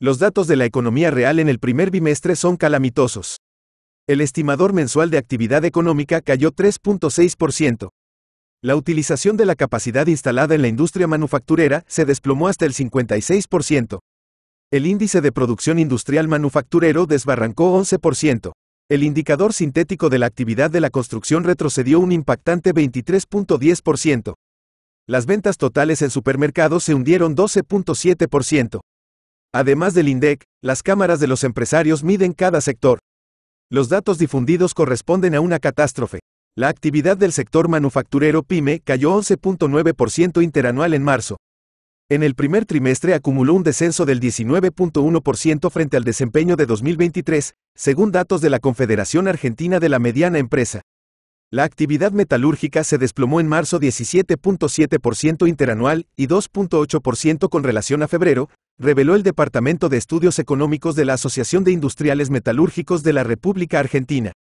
Los datos de la economía real en el primer bimestre son calamitosos. El estimador mensual de actividad económica cayó 3.6%. La utilización de la capacidad instalada en la industria manufacturera se desplomó hasta el 56%. El índice de producción industrial manufacturero desbarrancó 11%. El indicador sintético de la actividad de la construcción retrocedió un impactante 23.10%. Las ventas totales en supermercados se hundieron 12.7%. Además del INDEC, las cámaras de los empresarios miden cada sector. Los datos difundidos corresponden a una catástrofe. La actividad del sector manufacturero PYME cayó 11.9% interanual en marzo. En el primer trimestre acumuló un descenso del 19.1% frente al desempeño de 2023, según datos de la Confederación Argentina de la Mediana Empresa. La actividad metalúrgica se desplomó en marzo 17.7% interanual y 2.8% con relación a febrero, reveló el Departamento de Estudios Económicos de la Asociación de Industriales Metalúrgicos de la República Argentina.